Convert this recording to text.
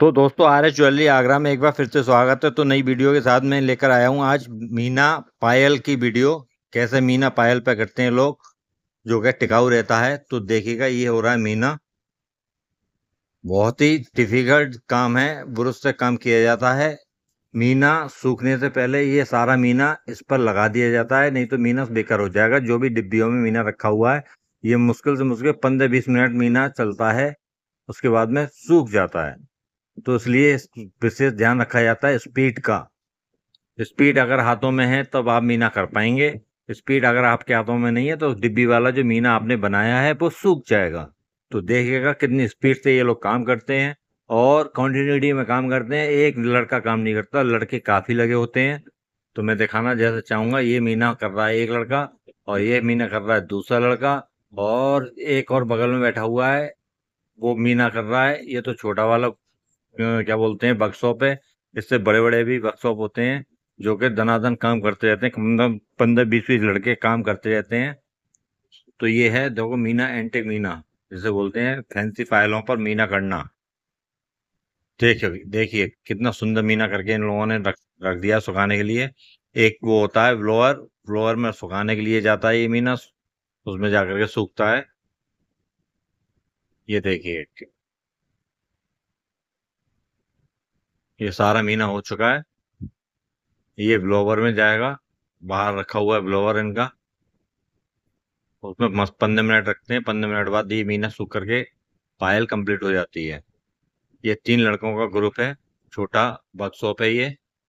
तो दोस्तों R S jewellery Agra में एक बार फिर से स्वागत है तो नई वीडियो के साथ मैं लेकर आया हूँ आज मीना पायल की वीडियो कैसे मीना पायल पे करते हैं लोग जो कि टिकाऊ रहता है तो देखिएगा ये हो रहा है मीना बहुत ही डिफिकल्ट काम है बुरुस से काम किया जाता है मीना सूखने से पहले ये सारा मीना इस पर लगा दिया जाता है नहीं तो मीना बेकार हो जाएगा जो भी डिब्बियों में मीना रखा हुआ है ये मुश्किल से मुश्किल पंद्रह बीस मिनट मीना चलता है उसके बाद में सूख जाता है तो इसलिए विशेष ध्यान रखा जाता है स्पीड का स्पीड अगर हाथों में है तब आप मीना कर पाएंगे स्पीड अगर आपके हाथों में नहीं है तो डिब्बी वाला जो मीना आपने बनाया है वो सूख जाएगा तो देखिएगा कितनी स्पीड से ये लोग काम करते हैं और कंटिन्यूटी में काम करते हैं एक लड़का काम नहीं करता लड़के काफ़ी लगे होते हैं तो मैं दिखाना जैसा चाहूंगा ये मीना कर रहा है एक लड़का और ये मीना कर रहा है दूसरा लड़का और एक और बगल में बैठा हुआ है वो मीना कर रहा है ये तो छोटा वाला क्या बोलते हैं वर्कशॉप है इससे बड़े बड़े भी वर्कशॉप होते हैं जो कि धनाधन काम करते रहते हैं पंद्रह बीस बीस लड़के काम करते रहते हैं तो ये है देखो मीना एंटे मीना जिसे बोलते हैं फैंसी फाइलों पर मीना करना देखिए देखिए कितना सुंदर मीना करके इन लोगों ने रख रख दिया सुखाने के लिए एक वो होता है ब्लोअर ब्लोअर में सुखाने के लिए जाता है ये मीना उसमें जाकर के सूखता है ये देखिए ये सारा महीना हो चुका है ये ब्लोवर में जाएगा बाहर रखा हुआ है ब्लोवर इनका उसमें मस्त पंद्रह मिनट रखते हैं पंद्रह मिनट बाद ये महीना सूख करके पायल कंप्लीट हो जाती है ये तीन लड़कों का ग्रुप है छोटा वर्कशॉप है ये